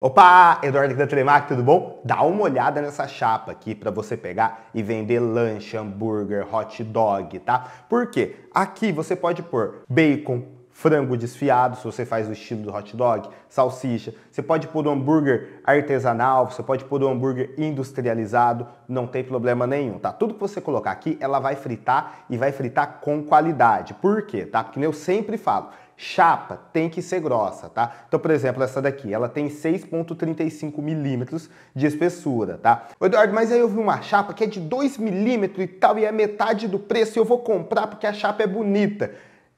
Opa, Eduardo aqui da Telemac, tudo bom? Dá uma olhada nessa chapa aqui para você pegar e vender lanche, hambúrguer, hot dog, tá? Porque Aqui você pode pôr bacon, frango desfiado, se você faz o estilo do hot dog, salsicha. Você pode pôr um hambúrguer artesanal, você pode pôr um hambúrguer industrializado, não tem problema nenhum, tá? Tudo que você colocar aqui, ela vai fritar e vai fritar com qualidade. Por quê? Tá? Porque eu sempre falo, Chapa tem que ser grossa, tá? Então, por exemplo, essa daqui, ela tem 6,35 milímetros de espessura, tá? Eduardo, mas aí eu vi uma chapa que é de 2 milímetros e tal, e é metade do preço, e eu vou comprar porque a chapa é bonita.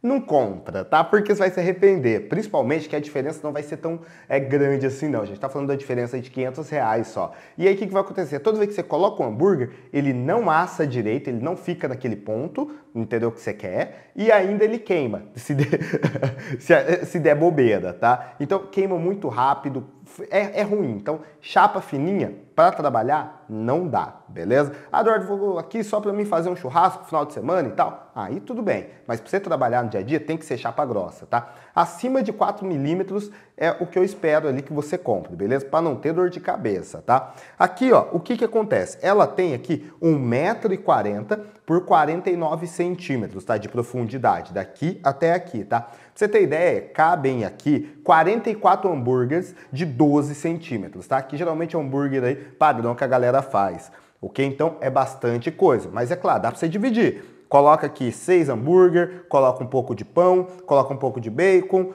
Não compra, tá? Porque você vai se arrepender. Principalmente que a diferença não vai ser tão é, grande assim, não. A gente tá falando da diferença de 500 reais só. E aí o que, que vai acontecer? Toda vez que você coloca o um hambúrguer, ele não assa direito, ele não fica naquele ponto, entendeu? O que você quer, e ainda ele queima, se se der bobeira, tá? Então queima muito rápido, é, é ruim. Então, chapa fininha para trabalhar não dá, beleza? Ah, Eduardo, vou aqui só para mim fazer um churrasco no final de semana e tal. Aí tudo bem, mas para você trabalhar no dia a dia tem que ser chapa grossa, tá? Acima de 4 milímetros é o que eu espero ali que você compre, beleza? Para não ter dor de cabeça, tá? Aqui, ó, o que que acontece? Ela tem aqui 1,40m por 49 centímetros, tá? De profundidade, daqui até aqui, tá? você tem ideia, cabem aqui 44 hambúrgueres de 12 centímetros, tá? Que geralmente é um hambúrguer aí padrão que a galera faz. O que então é bastante coisa, mas é claro, dá para você dividir. Coloca aqui seis hambúrguer, coloca um pouco de pão, coloca um pouco de bacon,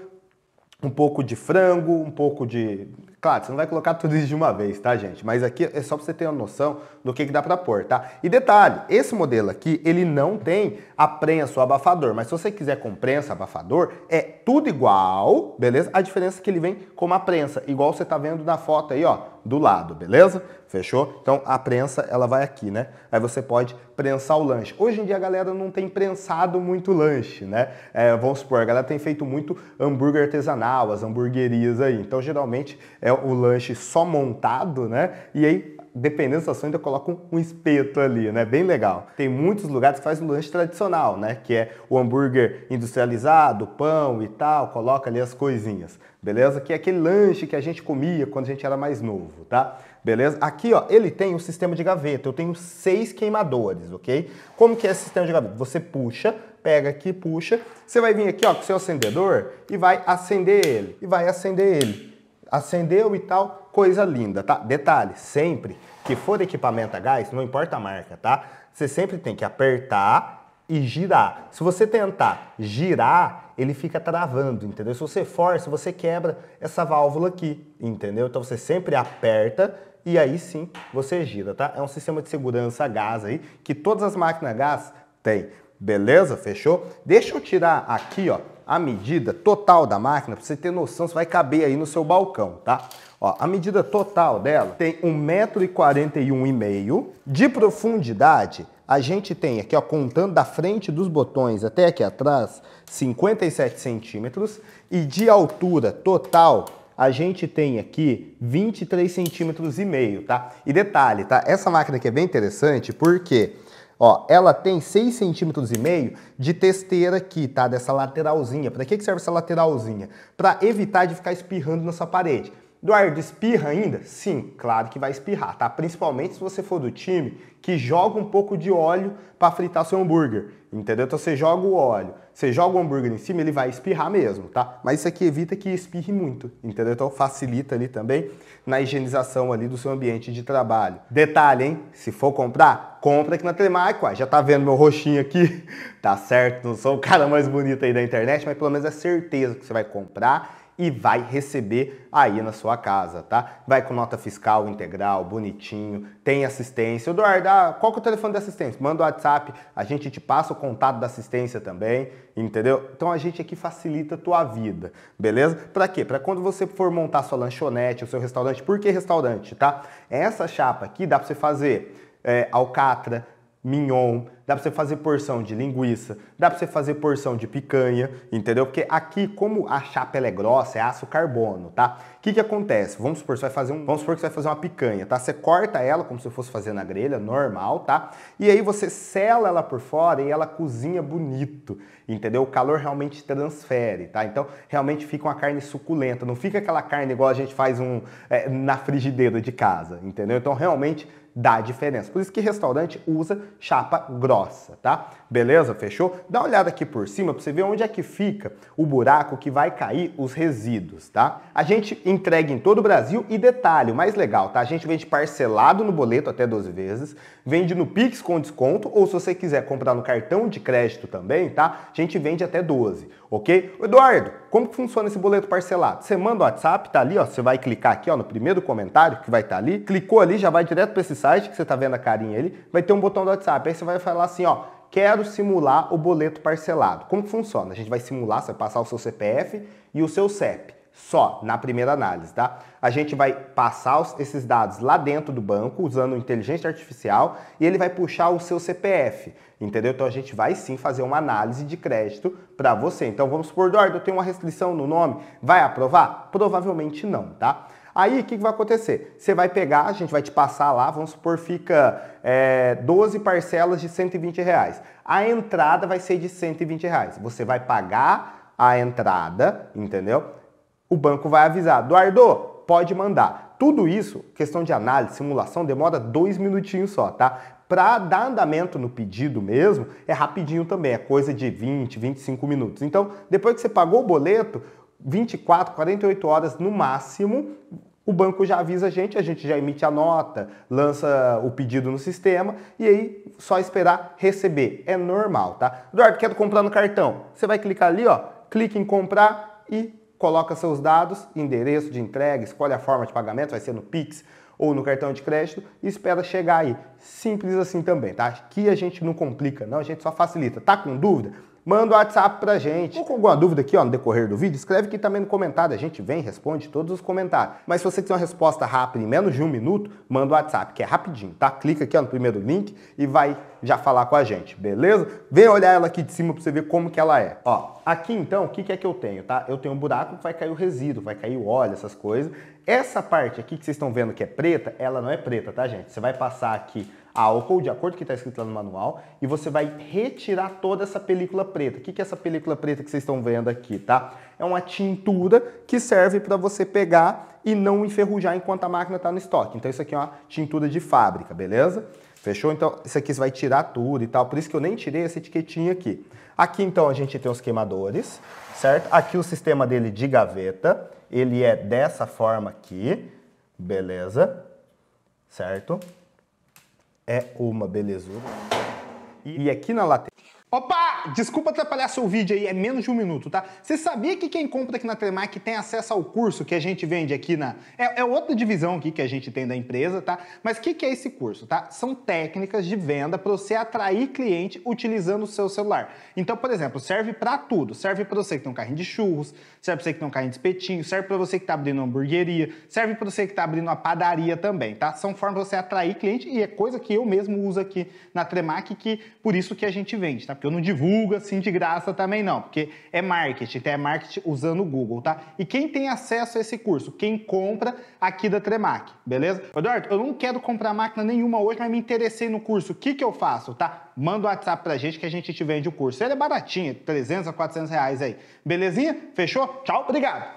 um pouco de frango, um pouco de Claro, você não vai colocar tudo isso de uma vez, tá, gente? Mas aqui é só para você ter uma noção do que, que dá para pôr, tá? E detalhe, esse modelo aqui, ele não tem a prensa ou abafador, mas se você quiser com prensa, abafador, é tudo igual, beleza? A diferença é que ele vem com uma prensa, igual você tá vendo na foto aí, ó, do lado, beleza? Fechou? Então a prensa ela vai aqui, né? Aí você pode prensar o lanche. Hoje em dia a galera não tem prensado muito lanche, né? É, vamos supor, a galera tem feito muito hambúrguer artesanal, as hamburguerias aí. Então geralmente é o lanche só montado, né? E aí dependendo da situação, ainda coloca um espeto ali, né? Bem legal. Tem muitos lugares que fazem o lanche tradicional, né? Que é o hambúrguer industrializado, pão e tal, coloca ali as coisinhas, beleza? Que é aquele lanche que a gente comia quando a gente era mais novo, tá? Beleza? Aqui, ó, ele tem um sistema de gaveta. Eu tenho seis queimadores, ok? Como que é esse sistema de gaveta? Você puxa, pega aqui, puxa. Você vai vir aqui, ó, com o seu acendedor e vai acender ele. E vai acender ele. Acendeu e tal coisa linda, tá? Detalhe, sempre que for equipamento a gás, não importa a marca, tá? Você sempre tem que apertar e girar. Se você tentar girar, ele fica travando, entendeu? Se você força, você quebra essa válvula aqui, entendeu? Então você sempre aperta e aí sim você gira, tá? É um sistema de segurança a gás aí que todas as máquinas a gás têm. Beleza? Fechou? Deixa eu tirar aqui, ó, a medida total da máquina para você ter noção se vai caber aí no seu balcão, tá? Ó, a medida total dela tem 1,41m de profundidade. A gente tem aqui, ó, contando da frente dos botões até aqui atrás, 57 centímetros. E de altura total, a gente tem aqui 23 centímetros e meio, tá? E detalhe, tá? Essa máquina aqui é bem interessante porque... Ó, ela tem 6 centímetros e meio de testeira aqui, tá? Dessa lateralzinha. Para que, que serve essa lateralzinha? Para evitar de ficar espirrando na sua parede. Eduardo, espirra ainda? Sim, claro que vai espirrar, tá? Principalmente se você for do time que joga um pouco de óleo para fritar seu hambúrguer, entendeu? Então você joga o óleo, você joga o hambúrguer em cima, ele vai espirrar mesmo, tá? Mas isso aqui evita que espirre muito, entendeu? Então facilita ali também na higienização ali do seu ambiente de trabalho. Detalhe, hein? Se for comprar, compra aqui na Telemac, já tá vendo meu roxinho aqui? Tá certo, não sou o cara mais bonito aí da internet, mas pelo menos é certeza que você vai comprar e vai receber aí na sua casa, tá? Vai com nota fiscal integral, bonitinho, tem assistência. Eduardo, ah, qual que é o telefone da assistência? Manda o WhatsApp, a gente te passa o contato da assistência também, entendeu? Então a gente aqui facilita a tua vida, beleza? Para quê? Para quando você for montar sua lanchonete, o seu restaurante, por que restaurante, tá? Essa chapa aqui dá para você fazer é, alcatra, mignon, Dá para você fazer porção de linguiça, dá para você fazer porção de picanha, entendeu? Porque aqui, como a chapa é grossa, é aço carbono, tá? O que, que acontece? Vamos supor, você vai fazer um, vamos supor que você vai fazer uma picanha, tá? Você corta ela como se fosse fazer na grelha, normal, tá? E aí você sela ela por fora e ela cozinha bonito, entendeu? O calor realmente transfere, tá? Então, realmente fica uma carne suculenta, não fica aquela carne igual a gente faz um é, na frigideira de casa, entendeu? Então, realmente dá diferença. Por isso que restaurante usa chapa grossa grossa, tá? Beleza? Fechou? Dá uma olhada aqui por cima para você ver onde é que fica o buraco que vai cair os resíduos, tá? A gente entrega em todo o Brasil e detalhe, o mais legal, tá? A gente vende parcelado no boleto até 12 vezes, vende no Pix com desconto ou se você quiser comprar no cartão de crédito também, tá? A gente vende até 12, ok? Eduardo, como que funciona esse boleto parcelado? Você manda o WhatsApp, tá ali, ó, você vai clicar aqui, ó, no primeiro comentário que vai estar tá ali, clicou ali, já vai direto para esse site que você tá vendo a carinha ali, vai ter um botão do WhatsApp, aí você vai falar falar assim, ó, quero simular o boleto parcelado. Como que funciona? A gente vai simular, você vai passar o seu CPF e o seu CEP, só na primeira análise, tá? A gente vai passar os, esses dados lá dentro do banco, usando inteligência artificial, e ele vai puxar o seu CPF, entendeu? Então a gente vai sim fazer uma análise de crédito para você. Então vamos supor, Eduardo, eu tenho uma restrição no nome, vai aprovar? Provavelmente não, tá? Aí o que, que, vai acontecer? Você vai pegar, a gente vai te passar lá, vamos supor, fica é, 12 parcelas de 120 reais. A entrada vai ser de 120 reais. Você vai pagar a entrada, entendeu? O banco vai avisar, Eduardo, pode mandar. Tudo isso, questão de análise, simulação, demora dois minutinhos só, tá? Para dar andamento no pedido mesmo, é rapidinho também, é coisa de 20, 25 minutos. Então, depois que você pagou o boleto, 24, 48 horas no máximo, o banco já avisa a gente, a gente já emite a nota, lança o pedido no sistema e aí só esperar receber. É normal, tá? Eduardo, quero comprar no cartão. Você vai clicar ali, ó, clica em comprar e coloca seus dados, endereço de entrega, escolhe a forma de pagamento, vai ser no Pix ou no cartão de crédito e espera chegar aí. Simples assim também, tá? Aqui a gente não complica, não, a gente só facilita. Tá com dúvida? manda o WhatsApp pra gente. Ou com alguma dúvida aqui, ó, no decorrer do vídeo, escreve aqui também no comentário. A gente vem, responde todos os comentários. Mas se você quiser uma resposta rápida, em menos de um minuto, manda o WhatsApp, que é rapidinho, tá? Clica aqui ó, no primeiro link e vai já falar com a gente, beleza? Vem olhar ela aqui de cima pra você ver como que ela é. Ó, aqui então, o que, que é que eu tenho, tá? Eu tenho um buraco que vai cair o resíduo, vai cair o óleo, essas coisas. Essa parte aqui que vocês estão vendo que é preta, ela não é preta, tá, gente? Você vai passar aqui álcool, de acordo com o que está escrito lá no manual, e você vai retirar toda essa película preta. O que, é essa película preta que vocês estão vendo aqui, tá? É uma tintura que serve para você pegar e não enferrujar enquanto a máquina está no estoque. Então isso aqui é uma tintura de fábrica, beleza? Fechou? Então, isso aqui você vai tirar tudo e tal. Por isso que eu nem tirei essa etiquetinha aqui. Aqui, então, a gente tem os queimadores, certo? Aqui o sistema dele de gaveta. Ele é dessa forma aqui. Beleza? Certo? É uma belezura. E aqui na lateral... Opa! desculpa atrapalhar seu vídeo aí, é menos de um minuto, tá? Você sabia que quem compra aqui na Tremac tem acesso ao curso que a gente vende aqui na... É, é outra divisão aqui que a gente tem da empresa, tá? Mas o que, que é esse curso, tá? São técnicas de venda para você atrair cliente utilizando o seu celular. Então, por exemplo, serve para tudo. Serve para você que tem um carrinho de churros, serve para você que tem um carrinho de espetinho, serve para você que está abrindo uma hamburgueria, serve para você que está abrindo uma padaria também, tá? São formas de você atrair cliente e é coisa que eu mesmo uso aqui na Tremac que por isso que a gente vende, tá? Porque eu não divulgo Google assim de graça também não, porque é marketing, então é marketing usando o Google, tá? E quem tem acesso a esse curso? Quem compra aqui da Tremac, beleza? Eduardo, eu não quero comprar máquina nenhuma hoje, mas me interessei no curso. O que, que eu faço, tá? Manda o um WhatsApp pra gente que a gente te vende o curso. Ele é baratinho, 300 a 400 reais aí. Belezinha? Fechou? Tchau, obrigado!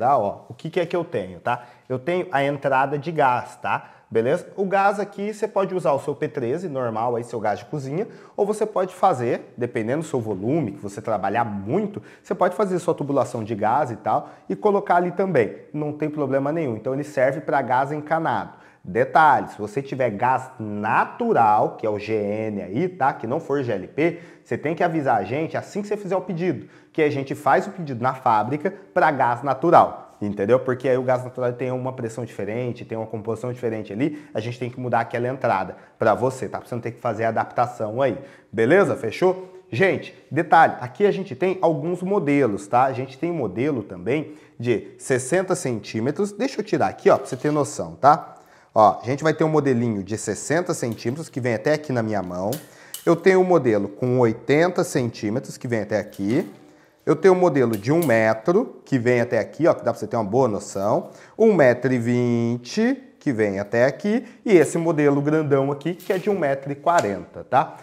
Ó, o que, que é que eu tenho, tá? Eu tenho a entrada de gás, tá? beleza? O gás aqui você pode usar o seu P13 normal, aí seu gás de cozinha, ou você pode fazer, dependendo do seu volume, que você trabalhar muito, você pode fazer sua tubulação de gás e tal e colocar ali também, não tem problema nenhum. Então ele serve para gás encanado. Detalhe, se você tiver gás natural, que é o GN aí, tá? Que não for GLP, você tem que avisar a gente assim que você fizer o pedido, que a gente faz o pedido na fábrica para gás natural entendeu? Porque aí o gás natural tem uma pressão diferente, tem uma composição diferente ali, a gente tem que mudar aquela entrada para você, tá? você não ter que fazer a adaptação aí, beleza? Fechou? Gente, detalhe, aqui a gente tem alguns modelos, tá? A gente tem um modelo também de 60 centímetros, deixa eu tirar aqui, ó, você ter noção, tá? Ó, a gente vai ter um modelinho de 60 centímetros, que vem até aqui na minha mão. Eu tenho um modelo com 80 centímetros, que vem até aqui. Eu tenho um modelo de 1 metro, que vem até aqui, ó, que dá para você ter uma boa noção. 1,20m, que vem até aqui. E esse modelo grandão aqui, que é de 1,40m, tá?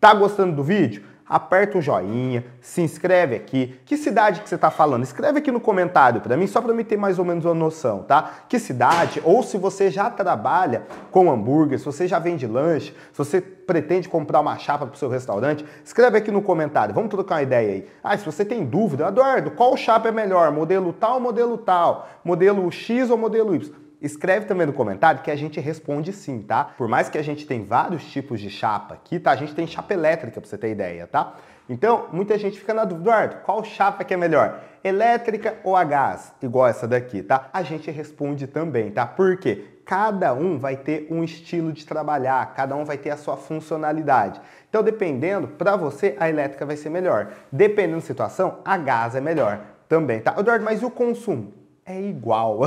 Tá gostando do vídeo? aperta o joinha, se inscreve aqui. Que cidade que você está falando? Escreve aqui no comentário para mim, só para mim ter mais ou menos uma noção, tá? Que cidade, ou se você já trabalha com hambúrguer, se você já vende lanche, se você pretende comprar uma chapa para o seu restaurante, escreve aqui no comentário, vamos trocar uma ideia aí. Ah, se você tem dúvida, Eduardo, qual chapa é melhor, modelo tal ou modelo tal, modelo X ou modelo Y? Escreve também no comentário que a gente responde sim, tá? Por mais que a gente tem vários tipos de chapa aqui, tá? A gente tem chapa elétrica, pra você ter ideia, tá? Então, muita gente fica na dúvida, Eduardo, qual chapa que é melhor? Elétrica ou a gás? Igual essa daqui, tá? A gente responde também, tá? Por quê? Cada um vai ter um estilo de trabalhar, cada um vai ter a sua funcionalidade. Então, dependendo, para você a elétrica vai ser melhor. Dependendo da situação, a gás é melhor também, tá? Eduardo, mas e o consumo? é igual.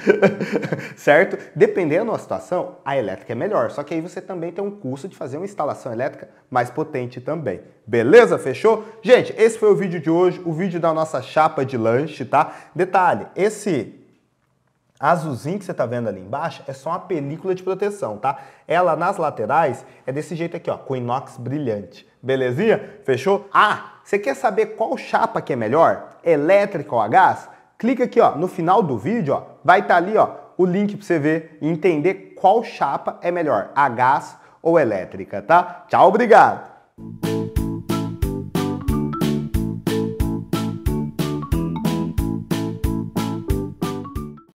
certo? Dependendo da situação, a elétrica é melhor. Só que aí você também tem um custo de fazer uma instalação elétrica mais potente também. Beleza? Fechou? Gente, esse foi o vídeo de hoje, o vídeo da nossa chapa de lanche, tá? Detalhe, esse azulzinho que você tá vendo ali embaixo é só uma película de proteção, tá? Ela nas laterais é desse jeito aqui, ó, com inox brilhante. Belezinha? Fechou? Ah, você quer saber qual chapa que é melhor? Elétrica ou a gás? clica aqui ó, no final do vídeo, ó, vai estar tá ali ó, o link para você ver e entender qual chapa é melhor, a gás ou elétrica, tá? Tchau, obrigado!